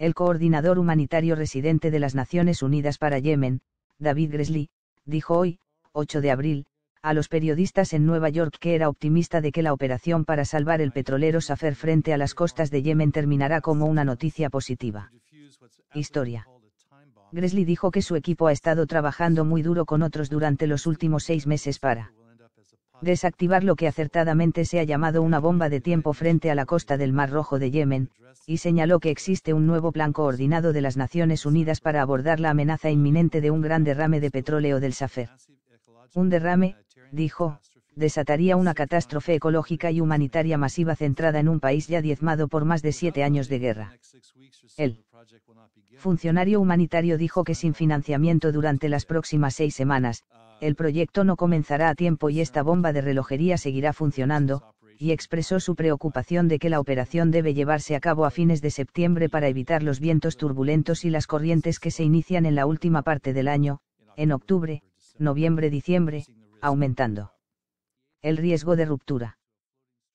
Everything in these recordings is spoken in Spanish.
El coordinador humanitario residente de las Naciones Unidas para Yemen, David Gresley, dijo hoy, 8 de abril, a los periodistas en Nueva York que era optimista de que la operación para salvar el petrolero Safer frente a las costas de Yemen terminará como una noticia positiva. Historia. Gresley dijo que su equipo ha estado trabajando muy duro con otros durante los últimos seis meses para desactivar lo que acertadamente se ha llamado una bomba de tiempo frente a la costa del Mar Rojo de Yemen, y señaló que existe un nuevo plan coordinado de las Naciones Unidas para abordar la amenaza inminente de un gran derrame de petróleo del Safer. Un derrame, dijo, desataría una catástrofe ecológica y humanitaria masiva centrada en un país ya diezmado por más de siete años de guerra. El funcionario humanitario dijo que sin financiamiento durante las próximas seis semanas, el proyecto no comenzará a tiempo y esta bomba de relojería seguirá funcionando, y expresó su preocupación de que la operación debe llevarse a cabo a fines de septiembre para evitar los vientos turbulentos y las corrientes que se inician en la última parte del año, en octubre, noviembre-diciembre, aumentando el riesgo de ruptura.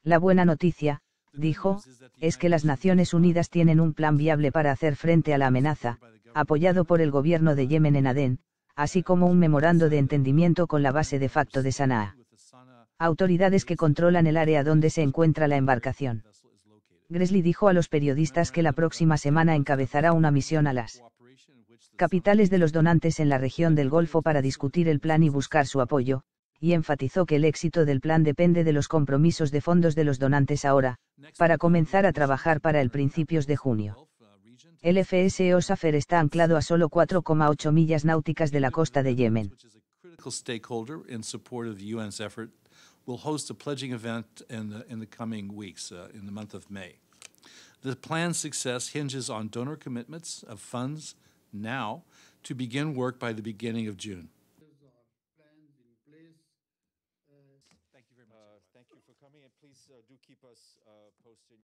La buena noticia, dijo, es que las Naciones Unidas tienen un plan viable para hacer frente a la amenaza, apoyado por el gobierno de Yemen en Adén, así como un memorando de entendimiento con la base de facto de Sanaa. Autoridades que controlan el área donde se encuentra la embarcación. Gresley dijo a los periodistas que la próxima semana encabezará una misión a las capitales de los donantes en la región del Golfo para discutir el plan y buscar su apoyo, y enfatizó que el éxito del plan depende de los compromisos de fondos de los donantes ahora, para comenzar a trabajar para el principios de junio. el FSE Osafer está anclado a solo 4,8 millas náuticas de la costa de Yemen. will host a pledging event in the, in the coming weeks, uh, in the month of May. The plan's success hinges on donor commitments of funds now to begin work by the beginning of June. Thank you very much. Uh, thank you for coming, and please uh, do keep us uh, posted.